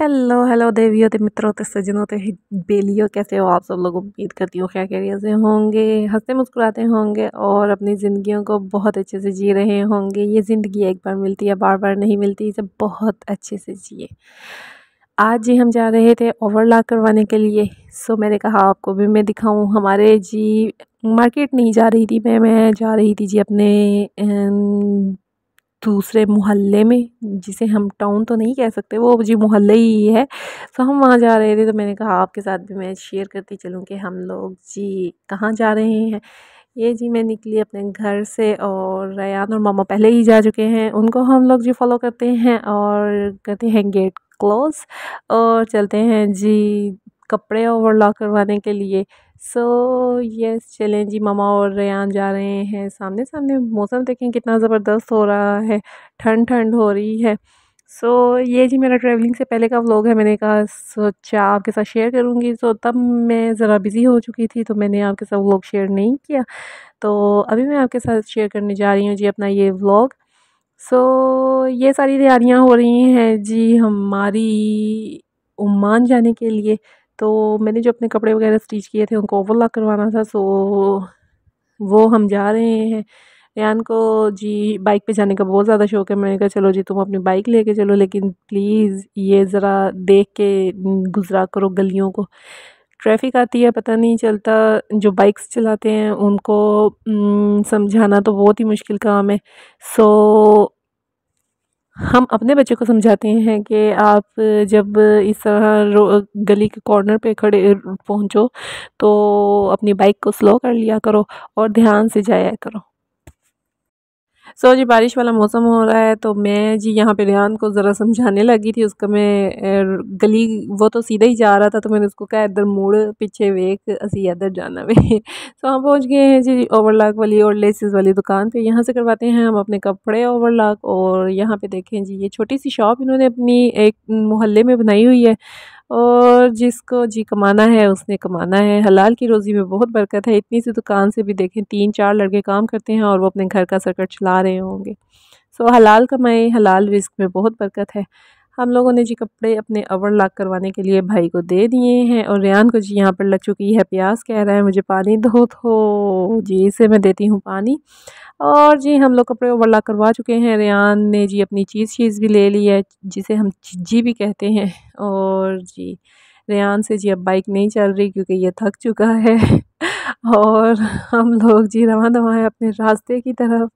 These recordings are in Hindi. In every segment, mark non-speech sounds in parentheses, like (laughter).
हेलो हेलो देवियों ते मित्रों ते सजनों ते बेलियों कैसे हो आप सब लोग उम्मीद करती हूँ क्या कैरियर से होंगे हंसते मुस्कुराते होंगे और अपनी ज़िंदगियों को बहुत अच्छे से जी रहे होंगे ये ज़िंदगी एक बार मिलती है बार बार नहीं मिलती इसे बहुत अच्छे से जिए आज जी हम जा रहे थे ओवरलॉक करवाने के लिए सो मैंने कहा आपको भी मैं दिखाऊँ हमारे जी मार्केट नहीं जा रही थी मैं मैं जा रही थी जी अपने अं, दूसरे मोहल्ले में जिसे हम टाउन तो नहीं कह सकते वो जी मोहल्ले ही है तो हम वहाँ जा रहे थे तो मैंने कहा आपके साथ भी मैं शेयर करती चलूँ कि हम लोग जी कहाँ जा रहे हैं ये जी मैं निकली अपने घर से और रयान और मामा पहले ही जा चुके हैं उनको हम लोग जी फॉलो करते हैं और करते हैं गेट क्लोज और चलते हैं जी कपड़े ओवरलॉक करवाने के लिए सो यस चलें जी मामा और रेहान जा रहे हैं सामने सामने मौसम देखें कितना ज़बरदस्त हो रहा है ठंड ठंड हो रही है सो so, ये जी मेरा ट्रैवलिंग से पहले का व्लॉग है मैंने कहा सोचा आपके साथ शेयर करूँगी तो तब मैं ज़रा बिज़ी हो चुकी थी तो मैंने आपके साथ व्लॉग शेयर नहीं किया तो अभी मैं आपके साथ शेयर करने जा रही हूँ जी अपना ये व्लॉग सो so, ये सारी तैयारियाँ हो रही हैं जी हमारी उमान जाने के लिए तो मैंने जो अपने कपड़े वगैरह स्टिच किए थे उनको ओवरलॉक करवाना था सो वो हम जा रहे हैं रेहान को जी बाइक पे जाने का बहुत ज़्यादा शौक है मैंने कहा चलो जी तुम अपनी बाइक लेके चलो लेकिन प्लीज़ ये ज़रा देख के गुजरा करो गलियों को ट्रैफिक आती है पता नहीं चलता जो बाइक्स चलाते हैं उनको समझाना तो बहुत ही मुश्किल काम है सो हम अपने बच्चों को समझाते हैं कि आप जब इस तरह गली के कॉर्नर पे खड़े पहुँचो तो अपनी बाइक को स्लो कर लिया करो और ध्यान से जाया करो सो जी बारिश वाला मौसम हो रहा है तो मैं जी यहाँ पे रेहान को ज़रा समझाने लगी थी उसका मैं गली वो तो सीधा ही जा रहा था तो मैंने उसको कहा इधर मुड़ पीछे वेख असी इधर जाना वे (laughs) सो हम पहुँच गए हैं जी ओवरलॉक वाली और लेसिस वाली दुकान पे यहाँ से करवाते हैं हम अपने कपड़े ओवरलॉक और यहाँ पर देखें जी ये छोटी सी शॉप इन्होंने अपनी एक मोहल्ले में बनाई हुई है और जिसको जी कमाना है उसने कमाना है हलाल की रोज़ी में बहुत बरकत है इतनी सी दुकान से भी देखें तीन चार लड़के काम करते हैं और वो अपने घर का सर्कट चला रहे होंगे सो हलाल कमाएँ हलाल रिस्क में बहुत बरकत है हम लोगों ने जी कपड़े अपने अवर लाक करवाने के लिए भाई को दे दिए हैं और रेहान को जी यहाँ पर लग चुकी है प्यास कह रहा है मुझे पानी धो धो तो जी इसे मैं देती हूँ पानी और जी हम लोग कपड़े ओवर लाक करवा चुके हैं रेहान ने जी अपनी चीज़ चीज़ भी ले ली है जिसे हम जी भी कहते हैं और जी रियान से जी अब बाइक नहीं चल रही क्योंकि ये थक चुका है (laughs) और हम लोग जी रवा दवा है अपने रास्ते की तरफ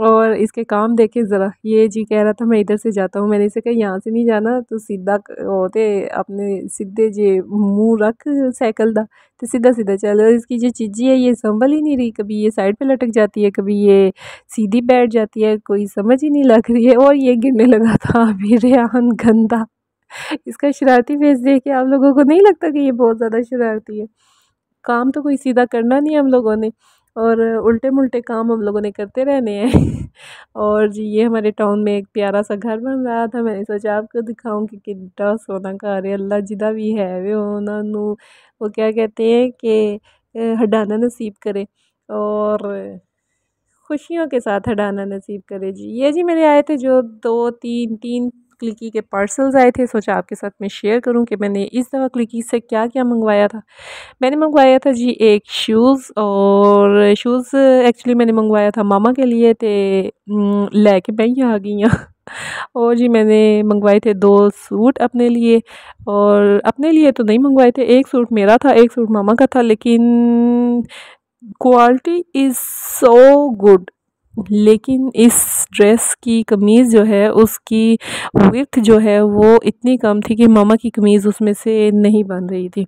और इसके काम देखे ज़रा ये जी कह रहा था मैं इधर से जाता हूँ मैंने इसे कहा यहाँ से नहीं जाना तो सीधा होते अपने सीधे जे मुंह रख साइकिल दा तो सीधा सीधा चलो इसकी जो चीज़ी है ये संभल ही नहीं रही कभी ये साइड पे लटक जाती है कभी ये सीधी बैठ जाती है कोई समझ ही नहीं लग रही है और ये गिरने लगा था अभी रेहान गंदा इसका शरारती फेस देख के आप लोगों को नहीं लगता कि ये बहुत ज़्यादा शरारती है काम तो कोई सीधा करना नहीं हम लोगों ने और उल्टे मुल्टे काम हम लोगों ने करते रहने हैं (laughs) और जी ये हमारे टाउन में एक प्यारा सा घर बन रहा था मैंने सोचा आपको दिखाऊं कि किड्डा सोना घर अल्लाह जिदा भी है वे उन्होंने वो क्या कहते हैं कि हडाना नसीब करे और खुशियों के साथ हडाना नसीब करे जी ये जी मेरे आए थे जो दो तीन तीन क्लिकी के पार्सल्स आए थे सोचा आपके साथ मैं शेयर करूं कि मैंने इस दफ़ा क्लिकी से क्या क्या मंगवाया था मैंने मंगवाया था जी एक शूज़ और शूज़ एक्चुअली मैंने मंगवाया था मामा के लिए थे लेके मैं ही आ गई यहाँ और जी मैंने मंगवाए थे दो सूट अपने लिए और अपने लिए तो नहीं मंगवाए थे एक सूट मेरा था एक सूट मामा का था लेकिन क्वालिटी इज़ सो गुड लेकिन इस ड्रेस की कमीज़ जो है उसकी विथ जो है वो इतनी कम थी कि मामा की कमीज़ उसमें से नहीं बन रही थी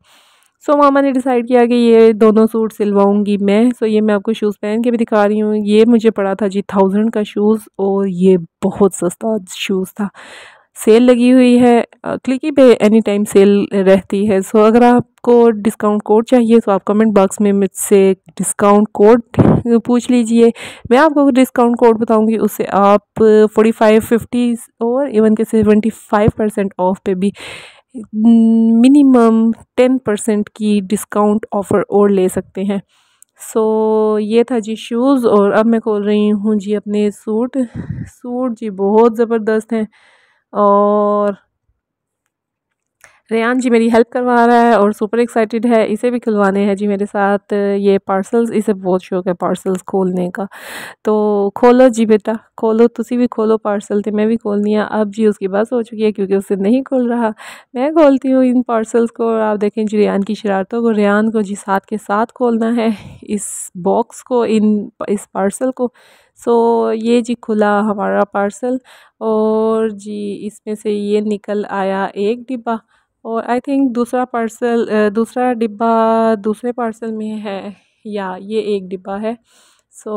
सो so, मामा ने डिसाइड किया कि ये दोनों सूट सिलवाऊंगी मैं सो so, ये मैं आपको शूज़ पहन के भी दिखा रही हूँ ये मुझे पड़ा था जी थाउजेंड का शूज़ और ये बहुत सस्ता शूज़ था सेल लगी हुई है क्लिकी पे एनी टाइम सेल रहती है सो अगर आपको डिस्काउंट कोड चाहिए तो आप कमेंट बॉक्स में मुझसे डिस्काउंट कोड पूछ लीजिए मैं आपको डिस्काउंट कोड बताऊंगी उससे आप फोर्टी फाइव फिफ्टी और इवन के सेवेंटी फाइव परसेंट ऑफ पे भी मिनिमम टेन परसेंट की डिस्काउंट ऑफ़र और ले सकते हैं सो so, ये था जी शूज़ और अब मैं खोल रही हूँ जी अपने सूट सूट जी बहुत ज़बरदस्त हैं और रेयान जी मेरी हेल्प करवा रहा है और सुपर एक्साइटेड है इसे भी खुलवाने हैं जी मेरे साथ ये पार्सल्स इसे बहुत शौक है पार्सल्स खोलने का तो खोलो जी बेटा खोलो तुसी भी खोलो पार्सल तो मैं भी खोलनी है अब जी उसकी बस हो चुकी है क्योंकि उससे नहीं खोल रहा मैं खोलती हूँ इन पार्सल्स को और आप देखें जी रेयान की शरारतों को रेयान को जी साथ के साथ खोलना है इस बॉक्स को इन इस पार्सल को सो so, ये जी खुला हमारा पार्सल और जी इसमें से ये निकल आया एक डिब्बा और आई थिंक दूसरा पार्सल दूसरा डिब्बा दूसरे पार्सल में है या ये एक डिब्बा है सो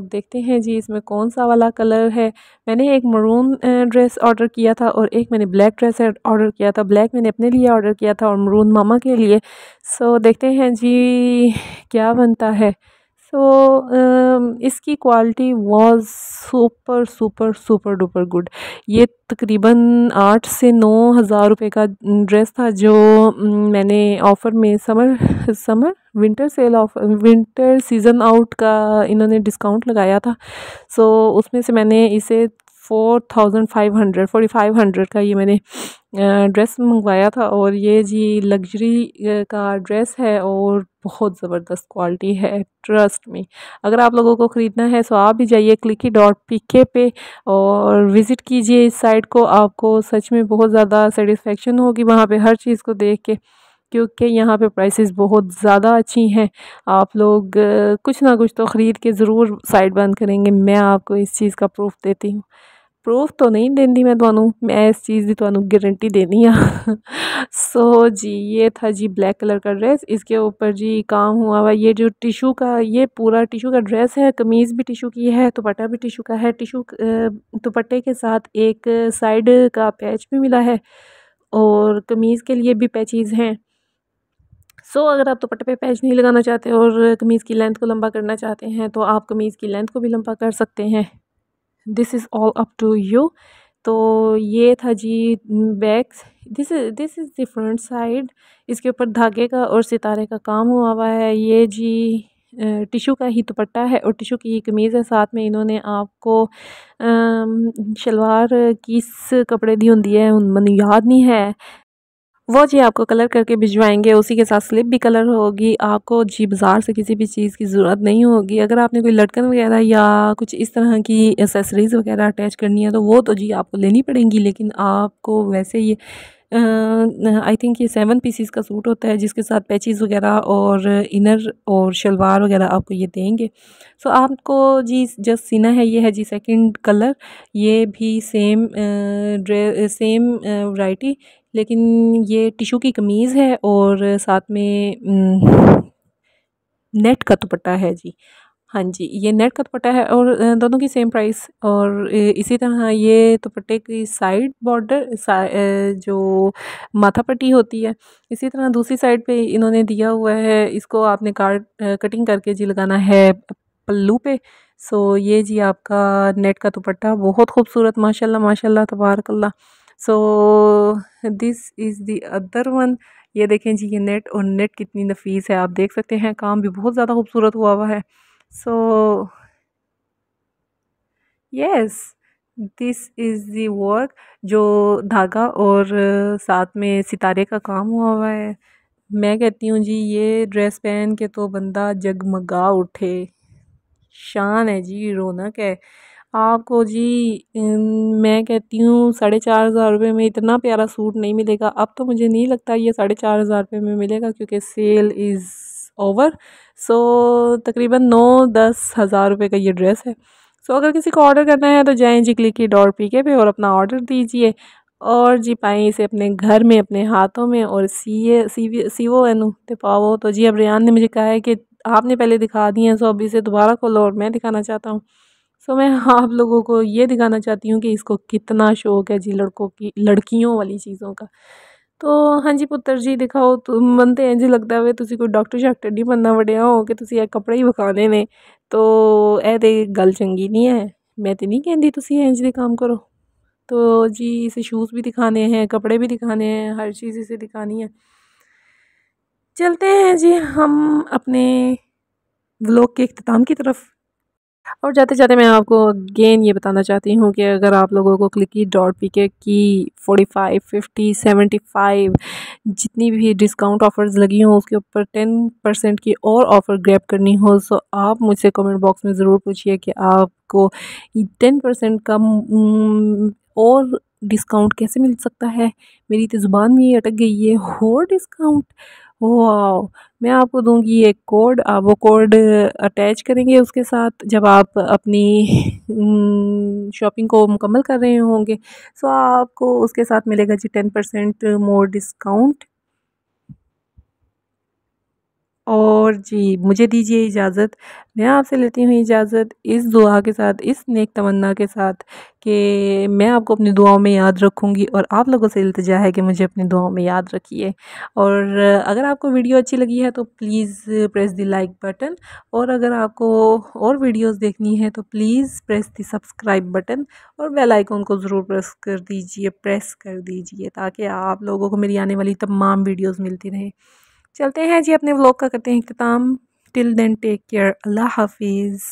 so, देखते हैं जी इसमें कौन सा वाला कलर है मैंने एक मरून ड्रेस ऑर्डर किया था और एक मैंने ब्लैक ड्रेस ऑर्डर किया था ब्लैक मैंने अपने लिए ऑर्डर किया था और मरून मामा के लिए सो so, देखते हैं जी क्या बनता है सो um, इसकी quality was super super super duper good ये तकरीबन आठ से नौ हज़ार रुपये का ड्रेस था जो मैंने ऑफ़र में summer summer winter sale off winter season out का इन्होंने डिस्काउंट लगाया था सो उसमें से मैंने इसे four thousand five hundred forty five hundred का ये मैंने ड्रेस मंगवाया था और ये जी लग्जरी का ड्रेस है और बहुत ज़बरदस्त क्वालिटी है ट्रस्ट में अगर आप लोगों को ख़रीदना है तो आप भी जाइए क्लिकी डॉट पी के पे और विज़िट कीजिए इस साइट को आपको सच में बहुत ज़्यादा सेटिस्फेक्शन होगी वहाँ पे हर चीज़ को देख के क्योंकि यहाँ पे प्राइसेस बहुत ज़्यादा अच्छी हैं आप लोग कुछ ना कुछ तो ख़रीद के ज़रूर साइट बंद करेंगे मैं आपको इस चीज़ का प्रूफ देती हूँ प्रूफ तो नहीं ਦਿੰਦੀ मैं ਤੁਹਾਨੂੰ मैं इस चीज़ की ਤੁਹਾਨੂੰ गरंटी देनी हाँ सो (laughs) जी ये था जी ब्लैक कलर का ड्रेस इसके ऊपर जी काम हुआ हुआ ये जो टिशू का ये पूरा टिशू का ड्रेस है कमीज़ भी टिशू की है दुपट्टा भी टिशू का है टिशू दुपट्टे के साथ एक साइड का पैच भी मिला है और कमीज़ के लिए भी पैचीज़ हैं सो so, अगर आप दुपट्टे पे पैच नहीं लगाना चाहते और कमीज़ की लेंथ को लंबा करना चाहते हैं तो आप कमीज़ की लेंथ को भी लंबा कर सकते हैं this is all up to you तो ये था जी bags this is this is front side इसके ऊपर धागे का और सितारे का काम हुआ हुआ है ये जी टिशू का ही दुपट्टा है और टिशू की ही कमीज़ है साथ में इन्होंने आपको शलवार किस कपड़े दी होंगी है मनु मैं याद नहीं है वो जी आपको कलर करके भिजवाएंगे उसी के साथ स्लिप भी कलर होगी आपको जी बाज़ार से किसी भी चीज़ की ज़रूरत नहीं होगी अगर आपने कोई लटकन वगैरह या कुछ इस तरह की एसेसरीज़ वगैरह अटैच करनी है तो वो तो जी आपको लेनी पड़ेंगी लेकिन आपको वैसे ये आई थिंक ये सेवन पीसीस का सूट होता है जिसके साथ पैचेस वगैरह और इनर और शलवार वगैरह आपको ये देंगे सो so, आपको जी जस्ट सीना है ये है जी सेकंड कलर ये भी सेम ड्रे सेम वाइटी लेकिन ये टिशू की कमीज़ है और साथ में नेट का दुपट्टा है जी हाँ जी ये नेट का दुपट्टा है और दोनों की सेम प्राइस और इसी तरह ये दुपट्टे की साइड बॉर्डर सा, जो माथा पट्टी होती है इसी तरह दूसरी साइड पे इन्होंने दिया हुआ है इसको आपने काट कटिंग करके जी लगाना है पल्लू पे सो ये जी आपका नेट का दुपट्टा बहुत खूबसूरत माशाल्लाह माशाल्लाह तबारकल्ला so this is the other one ये देखें जी ये नेट और नेट कितनी नफीस है आप देख सकते हैं काम भी बहुत ज़्यादा खूबसूरत हुआ हुआ है so yes this is the work जो धागा और साथ में सितारे का काम हुआ हुआ है मैं कहती हूँ जी ये ड्रेस पहन के तो बंदा जगमगा उठे शान है जी रौनक है आपको जी मैं कहती हूँ साढ़े चार हज़ार रुपये में इतना प्यारा सूट नहीं मिलेगा अब तो मुझे नहीं लगता ये साढ़े चार हज़ार रुपये में मिलेगा क्योंकि सेल इज़ ओवर सो तकरीबन नौ दस हज़ार रुपये का ये ड्रेस है सो अगर किसी को ऑर्डर करना है तो जाएँ जी क्लिक डॉट पी के पे और अपना ऑर्डर दीजिए और जी पाएँ इसे अपने घर में अपने हाथों में और सीए सी सीवो एनु तो पाओ तो जी अब रियान ने मुझे कहा है कि आपने पहले दिखा दिए हैं सो अब इसे दोबारा खोलो और मैं दिखाना चाहता हूँ सो तो मैं आप लोगों को ये दिखाना चाहती हूँ कि इसको कितना शौक़ है जी लड़कों की लड़कियों वाली चीज़ों का तो हाँ जी पुत्र जी दिखाओ मन तो इंज लगता वे तुम कोई डॉक्टर शाक्टर नहीं बनना वड़िया हो कि तुम कपड़े ही विखाने ने तो यह तो गल चंकी नहीं है मैं तो नहीं कहती तुम इंज के काम करो तो जी इसे शूज़ भी दिखाने हैं कपड़े भी दिखाने हैं हर चीज़ इसे दिखानी है चलते हैं जी हम अपने ब्लॉग के अख्ताम की तरफ और जाते जाते मैं आपको अगेन ये बताना चाहती हूँ कि अगर आप लोगों को क्लिकी डॉट पी के की forty five fifty seventy five जितनी भी डिस्काउंट ऑफर्स लगी हों उसके ऊपर टेन परसेंट की और ऑफ़र ग्रैप करनी हो सो आप मुझसे कमेंट बॉक्स में ज़रूर पूछिए कि आपको टेन परसेंट का और डिस्काउंट कैसे मिल सकता है मेरी तो ज़ुबान में ये अटक गई है और डिस्काउंट वाओ मैं आपको दूंगी एक कोड आप वो कोड अटैच करेंगे उसके साथ जब आप अपनी शॉपिंग को मुकम्मल कर रहे होंगे सो तो आपको उसके साथ मिलेगा जी टेन परसेंट मोर डिस्काउंट और जी मुझे दीजिए इजाज़त मैं आपसे लेती हूँ इजाज़त इस दुआ के साथ इस नेक तमन्ना के साथ कि मैं आपको अपनी दुआओं में याद रखूँगी और आप लोगों से इल्तजा है कि मुझे अपनी दुआओं में याद रखिए और अगर आपको वीडियो अच्छी लगी है तो please press the like button और अगर आपको और वीडियोज़ देखनी है तो please press the subscribe button और बेल आइकॉन को ज़रूर प्रेस कर दीजिए प्रेस कर दीजिए ताकि आप लोगों को मेरी आने वाली तमाम वीडियोज़ मिलती रहें चलते हैं जी अपने व्लॉग का करते हैं इख्ताम टिल देन टेक केयर अल्लाह हाफिज़